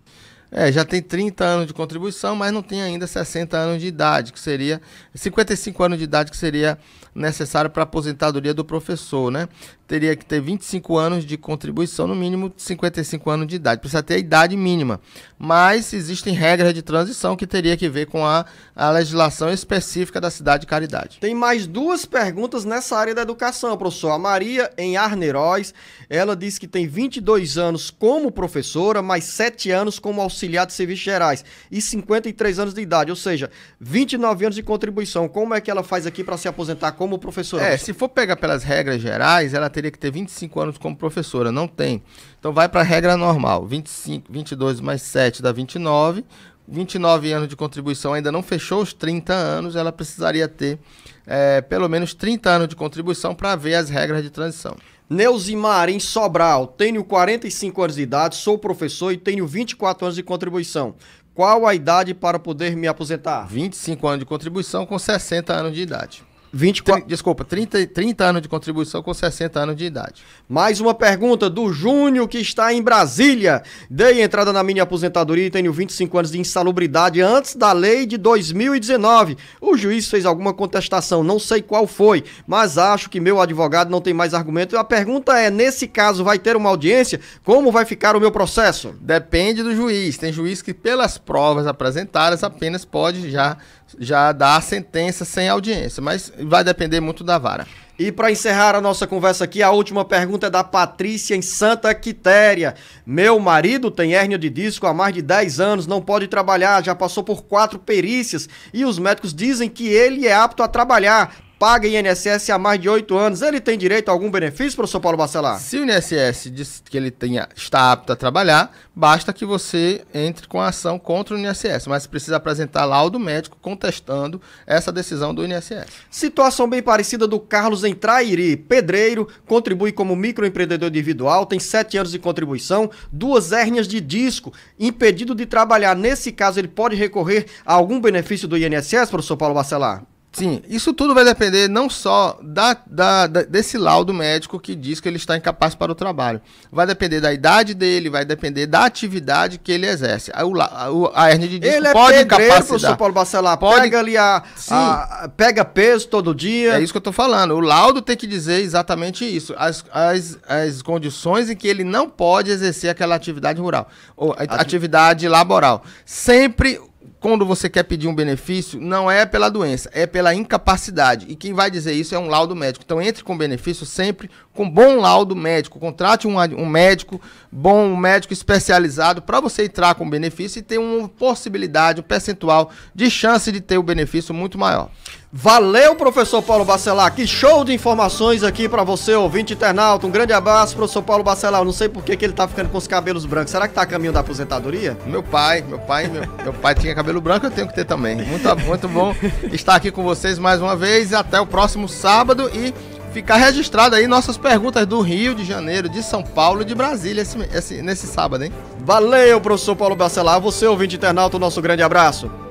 É, já tem 30 anos de contribuição, mas não tem ainda 60 anos de idade, que seria 55 anos de idade que seria necessário para a aposentadoria do professor, né? Teria que ter 25 anos de contribuição, no mínimo 55 anos de idade. Precisa ter a idade mínima. Mas existem regras de transição que teria que ver com a, a legislação específica da cidade de Caridade.
Tem mais duas perguntas nessa área da educação, professor. A Maria, em Arneróis, ela diz que tem 22 anos como professora, mais 7 anos como auxiliar auxiliar de serviços gerais e 53 anos de idade, ou seja,
29 anos de contribuição. Como é que ela faz aqui para se aposentar como professora? É, se for pegar pelas regras gerais, ela teria que ter 25 anos como professora, não tem. Então vai para a regra normal, 25, 22 mais 7 dá 29, 29 anos de contribuição, ainda não fechou os 30 anos, ela precisaria ter é, pelo menos 30 anos de contribuição para ver as regras de transição. Neuzimar, em Sobral,
tenho 45 anos de idade, sou professor e tenho 24 anos de contribuição. Qual a idade para poder me aposentar?
25 anos de contribuição com 60 anos de idade. 24... Desculpa, 30, 30 anos de contribuição com 60 anos de idade. Mais uma pergunta do Júnior, que está em Brasília.
Dei entrada na minha aposentadoria e tenho 25 anos de insalubridade antes da lei de 2019. O juiz fez alguma contestação, não sei qual foi, mas acho que meu advogado não tem mais argumento. A pergunta é: nesse caso, vai ter uma audiência? Como vai ficar o meu processo?
Depende do juiz. Tem juiz que, pelas provas apresentadas, apenas pode já já dá a sentença sem audiência, mas vai depender muito da vara. E para encerrar
a nossa conversa aqui, a última pergunta é da Patrícia em Santa Quitéria. Meu marido tem hérnia de disco há mais de 10 anos, não pode trabalhar, já passou por quatro perícias e os médicos dizem que ele é apto a trabalhar, paga INSS há mais de oito anos, ele tem
direito a algum benefício, professor Paulo Bacelar? Se o INSS diz que ele tenha, está apto a trabalhar, basta que você entre com a ação contra o INSS, mas precisa apresentar laudo médico contestando essa decisão do INSS.
Situação bem parecida do Carlos em Trairi, pedreiro, contribui como microempreendedor individual, tem sete anos de contribuição, duas hérnias de disco, impedido de trabalhar. Nesse caso, ele pode recorrer a algum benefício do
INSS, professor Paulo Bacelar? Sim, isso tudo vai depender não só da, da, da, desse laudo médico que diz que ele está incapaz para o trabalho. Vai depender da idade dele, vai depender da atividade que ele exerce. A, a, a hernia de disco ele é pode é pedreiro, Paulo
Bacelar, pode... pega ali a, a,
pega peso todo dia. É isso que eu estou falando. O laudo tem que dizer exatamente isso. As, as, as condições em que ele não pode exercer aquela atividade rural, ou atividade laboral. Sempre quando você quer pedir um benefício, não é pela doença, é pela incapacidade. E quem vai dizer isso é um laudo médico. Então entre com benefício sempre com bom laudo médico. Contrate um, um médico bom, um médico especializado para você entrar com benefício e ter uma possibilidade, um percentual de chance de ter o benefício muito maior. Valeu, professor Paulo Bacelar. Que show de informações aqui
para você, ouvinte internauta. Um grande abraço, professor Paulo Bacelar. Eu não sei por que, que ele tá ficando com os cabelos brancos. Será
que tá a caminho da aposentadoria? Meu pai, meu pai, meu, meu, pai tinha cabelo branco, eu tenho que ter também. Muito, muito bom estar aqui com vocês mais uma vez. Até o próximo sábado e ficar registrado aí nossas perguntas do Rio de Janeiro, de São Paulo e de Brasília esse, esse, nesse sábado, hein? Valeu, professor Paulo Bacelar. Você, ouvinte internauta, o nosso grande abraço.